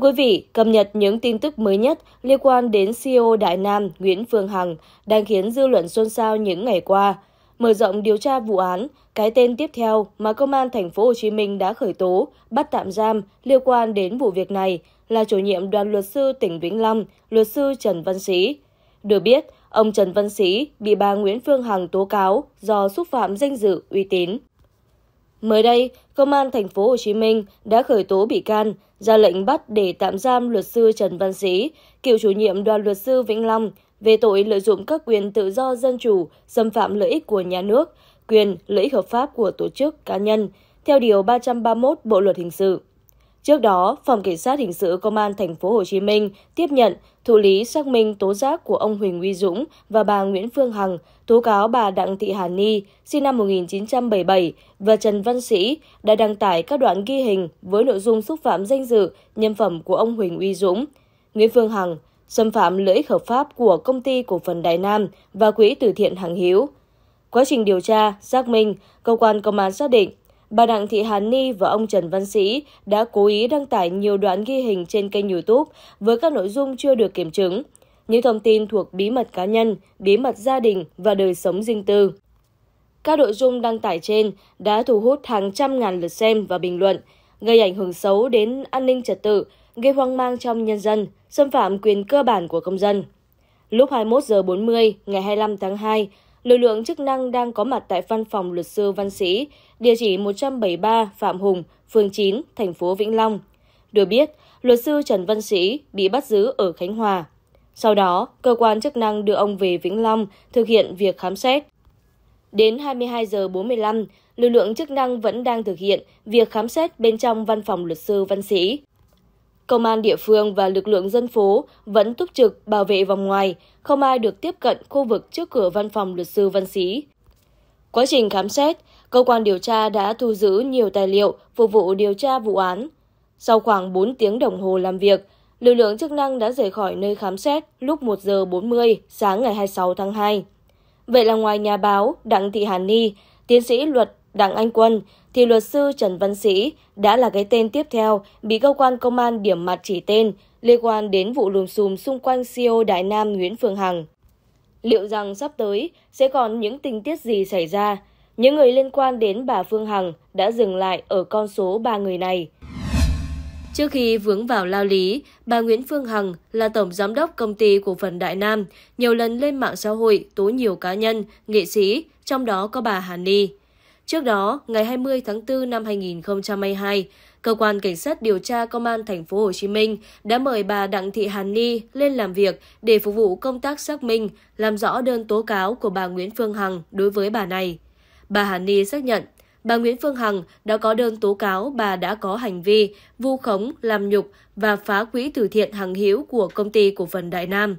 Thưa quý vị, cập nhật những tin tức mới nhất liên quan đến CEO Đại Nam Nguyễn Phương Hằng đang khiến dư luận xôn xao những ngày qua. Mở rộng điều tra vụ án, cái tên tiếp theo mà Công an Thành phố Hồ Chí Minh đã khởi tố, bắt tạm giam liên quan đến vụ việc này là chủ nhiệm đoàn luật sư tỉnh Vĩnh Long, luật sư Trần Văn Sĩ. Được biết, ông Trần Văn Sĩ bị bà Nguyễn Phương Hằng tố cáo do xúc phạm danh dự uy tín. Mới đây, Công an thành phố Hồ Chí Minh đã khởi tố bị can, ra lệnh bắt để tạm giam luật sư Trần Văn Sĩ, cựu chủ nhiệm đoàn luật sư Vĩnh Long về tội lợi dụng các quyền tự do dân chủ, xâm phạm lợi ích của nhà nước, quyền lợi ích hợp pháp của tổ chức cá nhân theo điều 331 Bộ luật hình sự. Trước đó, Phòng Cảnh sát Hình sự Công an Thành phố Hồ Chí Minh tiếp nhận, thụ lý xác minh tố giác của ông Huỳnh Uy Dũng và bà Nguyễn Phương Hằng, tố cáo bà Đặng Thị Hà Ni, sinh năm 1977, và Trần Văn Sĩ đã đăng tải các đoạn ghi hình với nội dung xúc phạm danh dự, nhân phẩm của ông Huỳnh Uy Dũng. Nguyễn Phương Hằng xâm phạm lợi ích hợp pháp của công ty cổ phần Đại Nam và quỹ từ thiện Hằng Hiếu. Quá trình điều tra, xác minh, cơ quan công an xác định Bà Đặng Thị Hàn Ni và ông Trần Văn Sĩ đã cố ý đăng tải nhiều đoạn ghi hình trên kênh YouTube với các nội dung chưa được kiểm chứng, như thông tin thuộc bí mật cá nhân, bí mật gia đình và đời sống riêng tư. Các nội dung đăng tải trên đã thu hút hàng trăm ngàn lượt xem và bình luận, gây ảnh hưởng xấu đến an ninh trật tự, gây hoang mang trong nhân dân, xâm phạm quyền cơ bản của công dân. Lúc 21 giờ 40 ngày 25 tháng 2, lực lượng chức năng đang có mặt tại văn phòng luật sư Văn Sĩ, địa chỉ 173 Phạm Hùng, phường 9, thành phố Vĩnh Long. Được biết, luật sư Trần Văn Sĩ bị bắt giữ ở Khánh Hòa. Sau đó, cơ quan chức năng đưa ông về Vĩnh Long thực hiện việc khám xét. Đến 22 giờ 45, lực lượng chức năng vẫn đang thực hiện việc khám xét bên trong văn phòng luật sư Văn Sĩ công an địa phương và lực lượng dân phố vẫn túc trực bảo vệ vòng ngoài, không ai được tiếp cận khu vực trước cửa văn phòng luật sư Văn Sĩ. Quá trình khám xét, cơ quan điều tra đã thu giữ nhiều tài liệu phục vụ điều tra vụ án. Sau khoảng 4 tiếng đồng hồ làm việc, lực lượng chức năng đã rời khỏi nơi khám xét lúc 1 giờ 40 sáng ngày 26 tháng 2. Vậy là ngoài nhà báo Đặng Thị Hàn Ni, tiến sĩ luật Đặng Anh Quân, thì luật sư Trần Văn Sĩ đã là cái tên tiếp theo bị cơ quan công an điểm mặt chỉ tên liên quan đến vụ lùm xùm xung quanh CEO Đại Nam Nguyễn Phương Hằng. Liệu rằng sắp tới sẽ còn những tình tiết gì xảy ra? Những người liên quan đến bà Phương Hằng đã dừng lại ở con số 3 người này. Trước khi vướng vào lao lý, bà Nguyễn Phương Hằng là tổng giám đốc công ty cổ phần Đại Nam, nhiều lần lên mạng xã hội tố nhiều cá nhân, nghệ sĩ, trong đó có bà Hàn Ni. Trước đó, ngày 20 tháng 4 năm 2022, cơ quan cảnh sát điều tra công an thành phố Hồ Chí Minh đã mời bà Đặng Thị Hàn Ni lên làm việc để phục vụ công tác xác minh, làm rõ đơn tố cáo của bà Nguyễn Phương Hằng đối với bà này. Bà Hàn Ni xác nhận bà Nguyễn Phương Hằng đã có đơn tố cáo bà đã có hành vi vu khống, làm nhục và phá quỹ từ thiện hàng hiếu của công ty cổ phần Đại Nam.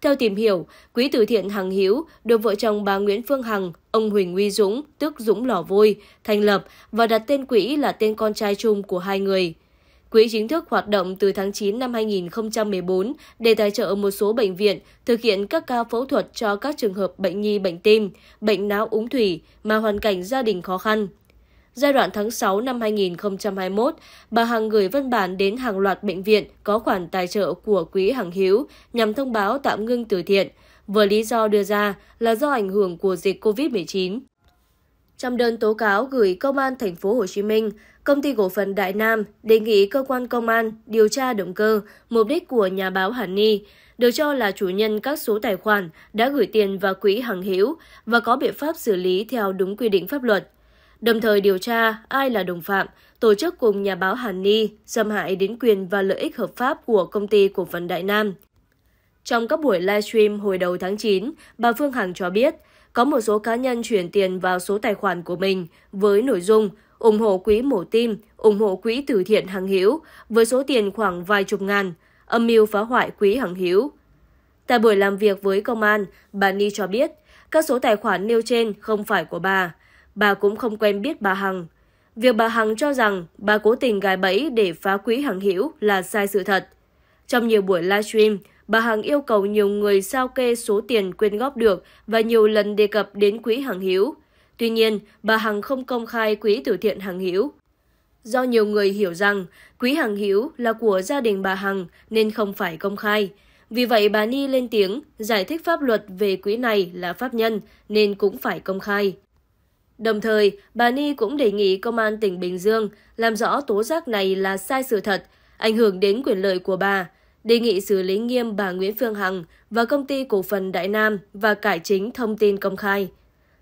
Theo tìm hiểu, quỹ từ thiện Hằng Hiếu được vợ chồng bà Nguyễn Phương Hằng, ông Huỳnh Huy Dũng, tức Dũng Lò Vôi, thành lập và đặt tên quỹ là tên con trai chung của hai người. Quỹ chính thức hoạt động từ tháng 9 năm 2014 để tài trợ một số bệnh viện thực hiện các ca phẫu thuật cho các trường hợp bệnh nhi bệnh tim, bệnh não úng thủy mà hoàn cảnh gia đình khó khăn. Giai đoạn tháng 6 năm 2021, bà Hằng gửi văn bản đến hàng loạt bệnh viện có khoản tài trợ của Quỹ Hằng Hiếu nhằm thông báo tạm ngưng từ thiện, với lý do đưa ra là do ảnh hưởng của dịch COVID-19. Trong đơn tố cáo gửi Công an thành phố Hồ Chí Minh, công ty cổ phần Đại Nam đề nghị cơ quan công an điều tra động cơ, mục đích của nhà báo Hàn Ni, được cho là chủ nhân các số tài khoản đã gửi tiền vào quỹ hàng hữu và có biện pháp xử lý theo đúng quy định pháp luật đồng thời điều tra ai là đồng phạm tổ chức cùng nhà báo Hàn Ni xâm hại đến quyền và lợi ích hợp pháp của công ty cổ phần Đại Nam. Trong các buổi livestream hồi đầu tháng 9, bà Phương Hằng cho biết có một số cá nhân chuyển tiền vào số tài khoản của mình với nội dung ủng hộ quỹ mổ tim, ủng hộ quỹ từ thiện hàng Hiếu với số tiền khoảng vài chục ngàn, âm mưu phá hoại quỹ hàng Hiếu. Tại buổi làm việc với công an, bà Ni cho biết các số tài khoản nêu trên không phải của bà, bà cũng không quen biết bà Hằng. Việc bà Hằng cho rằng bà cố tình gài bẫy để phá quỹ Hằng Hiểu là sai sự thật. Trong nhiều buổi livestream, bà Hằng yêu cầu nhiều người sao kê số tiền quyên góp được và nhiều lần đề cập đến quỹ Hằng Hiếu. Tuy nhiên, bà Hằng không công khai quỹ từ thiện Hằng Hiếu. Do nhiều người hiểu rằng quỹ Hằng Hiếu là của gia đình bà Hằng nên không phải công khai. Vì vậy bà Ni lên tiếng giải thích pháp luật về quỹ này là pháp nhân nên cũng phải công khai. Đồng thời, bà Ni cũng đề nghị Công an tỉnh Bình Dương làm rõ tố giác này là sai sự thật, ảnh hưởng đến quyền lợi của bà, đề nghị xử lý nghiêm bà Nguyễn Phương Hằng và công ty cổ phần Đại Nam và cải chính thông tin công khai.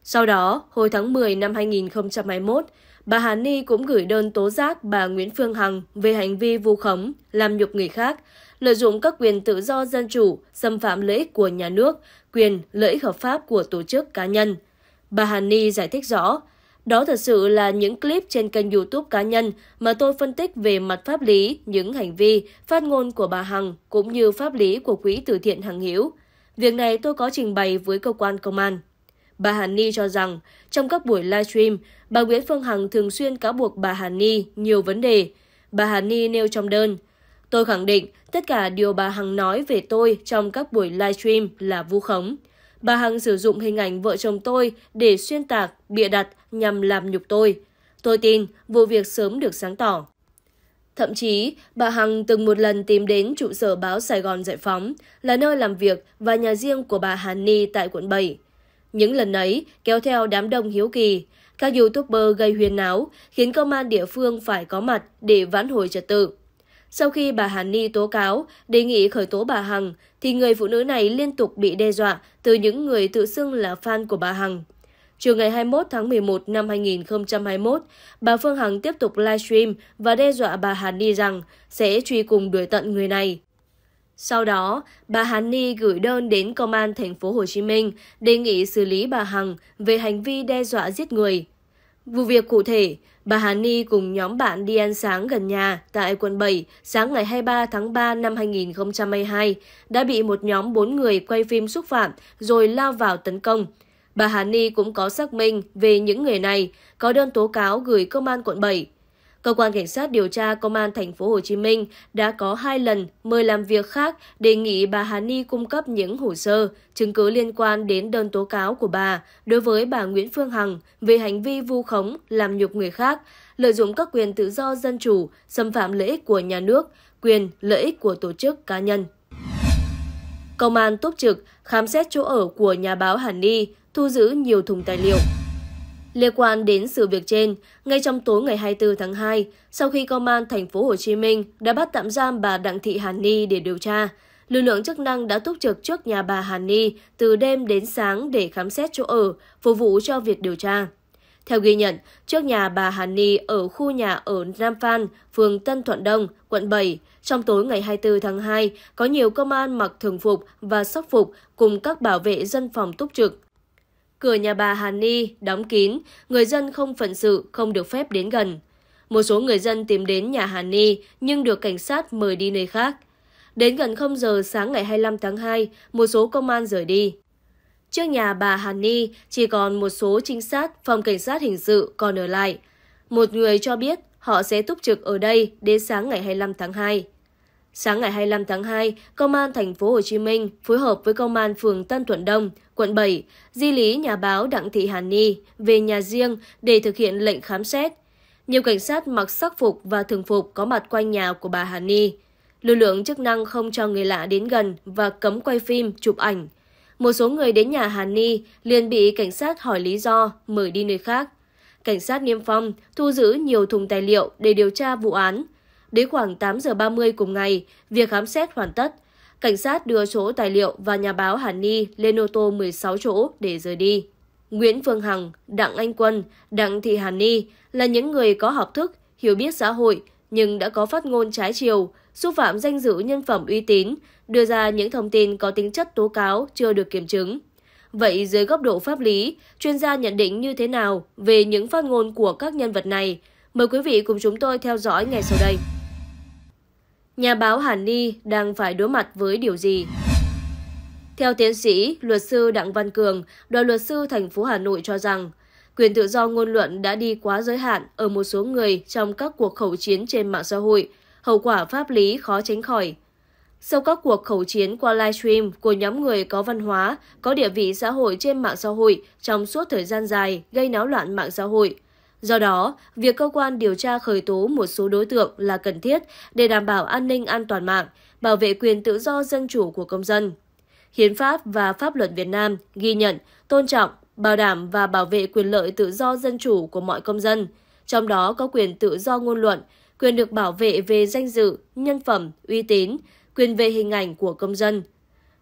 Sau đó, hồi tháng 10 năm 2021, bà Hà Ni cũng gửi đơn tố giác bà Nguyễn Phương Hằng về hành vi vu khống, làm nhục người khác, lợi dụng các quyền tự do dân chủ, xâm phạm lợi ích của nhà nước, quyền, lợi ích hợp pháp của tổ chức cá nhân – Bà Hàn Ni giải thích rõ, đó thật sự là những clip trên kênh youtube cá nhân mà tôi phân tích về mặt pháp lý những hành vi, phát ngôn của bà Hằng cũng như pháp lý của quỹ từ thiện Hằng Hiếu. Việc này tôi có trình bày với cơ quan công an. Bà Hàn Ni cho rằng, trong các buổi livestream, bà Nguyễn Phương Hằng thường xuyên cáo buộc bà Hàn Ni nhiều vấn đề. Bà Hàn Ni nêu trong đơn, Tôi khẳng định tất cả điều bà Hằng nói về tôi trong các buổi livestream là vu khống. Bà Hằng sử dụng hình ảnh vợ chồng tôi để xuyên tạc, bịa đặt nhằm làm nhục tôi. Tôi tin vụ việc sớm được sáng tỏ. Thậm chí, bà Hằng từng một lần tìm đến trụ sở báo Sài Gòn Giải Phóng, là nơi làm việc và nhà riêng của bà Hàn Ni tại quận 7. Những lần ấy kéo theo đám đông hiếu kỳ, các youtuber gây huyền náo khiến công an địa phương phải có mặt để vãn hồi trật tự. Sau khi bà Hàn Ni tố cáo, đề nghị khởi tố bà Hằng, thì người phụ nữ này liên tục bị đe dọa từ những người tự xưng là fan của bà Hằng. Chiều ngày 21 tháng 11 năm 2021, bà Phương Hằng tiếp tục livestream và đe dọa bà Hàn Ni rằng sẽ truy cùng đuổi tận người này. Sau đó, bà Hàn Ni gửi đơn đến công an thành phố Hồ Chí Minh đề nghị xử lý bà Hằng về hành vi đe dọa giết người. Vụ việc cụ thể, Bà Hà Ni cùng nhóm bạn đi ăn sáng gần nhà tại quận 7 sáng ngày 23 tháng 3 năm 2022 đã bị một nhóm 4 người quay phim xúc phạm rồi lao vào tấn công. Bà Hà Ni cũng có xác minh về những người này, có đơn tố cáo gửi công an quận 7 Cơ quan cảnh sát điều tra Công an thành phố Hồ Chí Minh đã có hai lần mời làm việc khác đề nghị bà Hà Ni cung cấp những hồ sơ, chứng cứ liên quan đến đơn tố cáo của bà đối với bà Nguyễn Phương Hằng về hành vi vu khống, làm nhục người khác, lợi dụng các quyền tự do dân chủ, xâm phạm lợi ích của nhà nước, quyền, lợi ích của tổ chức cá nhân. Công an túc trực khám xét chỗ ở của nhà báo Hà Ni, thu giữ nhiều thùng tài liệu. Liên quan đến sự việc trên, ngay trong tối ngày 24 tháng 2, sau khi công an thành phố Hồ Chí Minh đã bắt tạm giam bà Đặng Thị Hàn Ni để điều tra, lực lượng chức năng đã túc trực trước nhà bà Hàn Ni từ đêm đến sáng để khám xét chỗ ở, phục vụ cho việc điều tra. Theo ghi nhận, trước nhà bà Hàn Ni ở khu nhà ở Nam Phan, phường Tân Thuận Đông, quận 7, trong tối ngày 24 tháng 2, có nhiều công an mặc thường phục và sóc phục cùng các bảo vệ dân phòng túc trực Cửa nhà bà Hàn Ni đóng kín, người dân không phận sự, không được phép đến gần. Một số người dân tìm đến nhà Hàn Ni nhưng được cảnh sát mời đi nơi khác. Đến gần 0 giờ sáng ngày 25 tháng 2, một số công an rời đi. Trước nhà bà Hàn Ni chỉ còn một số trinh sát phòng cảnh sát hình sự còn ở lại. Một người cho biết họ sẽ túc trực ở đây đến sáng ngày 25 tháng 2. Sáng ngày 25 tháng 2, Công an thành phố Hồ Chí Minh phối hợp với Công an phường Tân Thuận Đông quận 7, di lý nhà báo Đặng Thị Hàn Ni về nhà riêng để thực hiện lệnh khám xét. Nhiều cảnh sát mặc sắc phục và thường phục có mặt quanh nhà của bà Hàn Ni. Lực lượng chức năng không cho người lạ đến gần và cấm quay phim, chụp ảnh. Một số người đến nhà Hàn Ni liền bị cảnh sát hỏi lý do, mời đi nơi khác. Cảnh sát niêm phong thu giữ nhiều thùng tài liệu để điều tra vụ án. Đến khoảng 8 giờ 30 cùng ngày, việc khám xét hoàn tất – cảnh sát đưa số tài liệu và nhà báo Hàn Ni lên ô tô 16 chỗ để rời đi. Nguyễn Phương Hằng, Đặng Anh Quân, Đặng Thị Hàn Ni là những người có học thức, hiểu biết xã hội nhưng đã có phát ngôn trái chiều, xúc phạm danh dự nhân phẩm uy tín, đưa ra những thông tin có tính chất tố cáo chưa được kiểm chứng. Vậy dưới góc độ pháp lý, chuyên gia nhận định như thế nào về những phát ngôn của các nhân vật này? Mời quý vị cùng chúng tôi theo dõi ngay sau đây nhà báo Hàn Ni đang phải đối mặt với điều gì? Theo tiến sĩ, luật sư Đặng Văn Cường, đoàn luật sư thành phố Hà Nội cho rằng, quyền tự do ngôn luận đã đi quá giới hạn ở một số người trong các cuộc khẩu chiến trên mạng xã hội, hậu quả pháp lý khó tránh khỏi. Sau các cuộc khẩu chiến qua livestream của nhóm người có văn hóa, có địa vị xã hội trên mạng xã hội trong suốt thời gian dài gây náo loạn mạng xã hội – Do đó, việc cơ quan điều tra khởi tố một số đối tượng là cần thiết để đảm bảo an ninh an toàn mạng, bảo vệ quyền tự do dân chủ của công dân. Hiến pháp và pháp luật Việt Nam ghi nhận, tôn trọng, bảo đảm và bảo vệ quyền lợi tự do dân chủ của mọi công dân, trong đó có quyền tự do ngôn luận, quyền được bảo vệ về danh dự, nhân phẩm, uy tín, quyền về hình ảnh của công dân.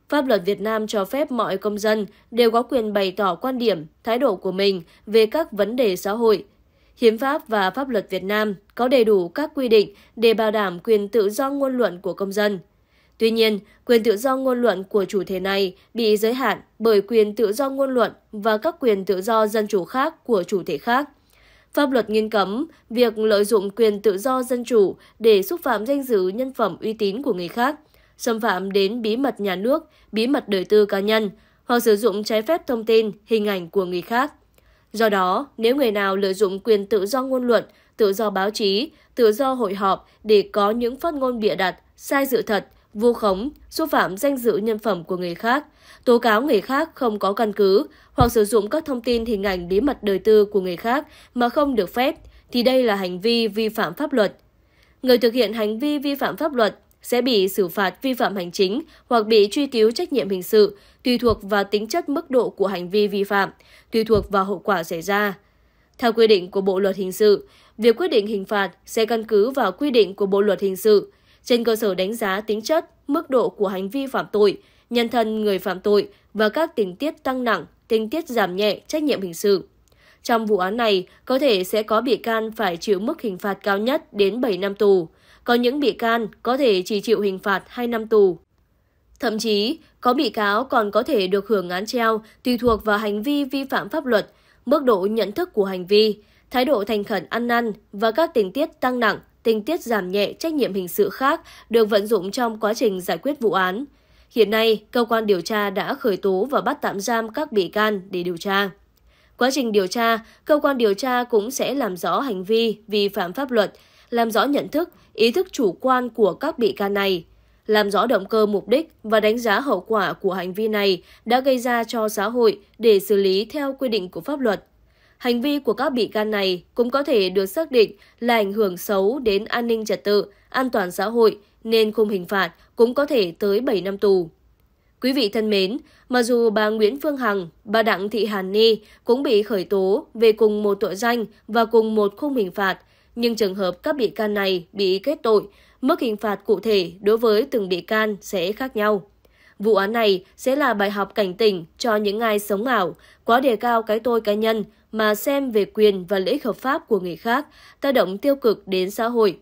Pháp luật Việt Nam cho phép mọi công dân đều có quyền bày tỏ quan điểm, thái độ của mình về các vấn đề xã hội, Hiến pháp và pháp luật Việt Nam có đầy đủ các quy định để bảo đảm quyền tự do ngôn luận của công dân. Tuy nhiên, quyền tự do ngôn luận của chủ thể này bị giới hạn bởi quyền tự do ngôn luận và các quyền tự do dân chủ khác của chủ thể khác. Pháp luật nghiêm cấm việc lợi dụng quyền tự do dân chủ để xúc phạm danh dự nhân phẩm uy tín của người khác, xâm phạm đến bí mật nhà nước, bí mật đời tư cá nhân hoặc sử dụng trái phép thông tin, hình ảnh của người khác. Do đó, nếu người nào lợi dụng quyền tự do ngôn luận, tự do báo chí, tự do hội họp để có những phát ngôn bịa đặt, sai sự thật, vu khống, xúc phạm danh dự nhân phẩm của người khác, tố cáo người khác không có căn cứ hoặc sử dụng các thông tin hình ảnh bí mật đời tư của người khác mà không được phép, thì đây là hành vi vi phạm pháp luật. Người thực hiện hành vi vi phạm pháp luật sẽ bị xử phạt vi phạm hành chính hoặc bị truy cứu trách nhiệm hình sự, tùy thuộc vào tính chất mức độ của hành vi vi phạm, tùy thuộc vào hậu quả xảy ra. Theo quy định của Bộ luật hình sự, việc quyết định hình phạt sẽ căn cứ vào quy định của Bộ luật hình sự trên cơ sở đánh giá tính chất, mức độ của hành vi phạm tội, nhân thân người phạm tội và các tình tiết tăng nặng, tình tiết giảm nhẹ trách nhiệm hình sự. Trong vụ án này, có thể sẽ có bị can phải chịu mức hình phạt cao nhất đến 7 năm tù, có những bị can có thể chỉ chịu hình phạt 2 năm tù. Thậm chí, có bị cáo còn có thể được hưởng án treo tùy thuộc vào hành vi vi phạm pháp luật, mức độ nhận thức của hành vi, thái độ thành khẩn ăn năn và các tình tiết tăng nặng, tình tiết giảm nhẹ trách nhiệm hình sự khác được vận dụng trong quá trình giải quyết vụ án. Hiện nay, cơ quan điều tra đã khởi tố và bắt tạm giam các bị can để điều tra. Quá trình điều tra, cơ quan điều tra cũng sẽ làm rõ hành vi vi phạm pháp luật, làm rõ nhận thức, ý thức chủ quan của các bị can này, làm rõ động cơ mục đích và đánh giá hậu quả của hành vi này đã gây ra cho xã hội để xử lý theo quy định của pháp luật. Hành vi của các bị can này cũng có thể được xác định là ảnh hưởng xấu đến an ninh trật tự, an toàn xã hội nên khung hình phạt cũng có thể tới 7 năm tù. Quý vị thân mến, mặc dù bà Nguyễn Phương Hằng, bà Đặng Thị Hàn Ni cũng bị khởi tố về cùng một tội danh và cùng một khung hình phạt nhưng trường hợp các bị can này bị kết tội, mức hình phạt cụ thể đối với từng bị can sẽ khác nhau. Vụ án này sẽ là bài học cảnh tỉnh cho những ai sống ảo, quá đề cao cái tôi cá nhân mà xem về quyền và lợi ích hợp pháp của người khác, tác động tiêu cực đến xã hội.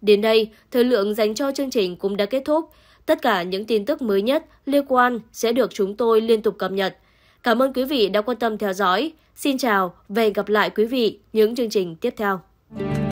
Đến đây, thời lượng dành cho chương trình cũng đã kết thúc. Tất cả những tin tức mới nhất liên quan sẽ được chúng tôi liên tục cập nhật. Cảm ơn quý vị đã quan tâm theo dõi. Xin chào và hẹn gặp lại quý vị những chương trình tiếp theo.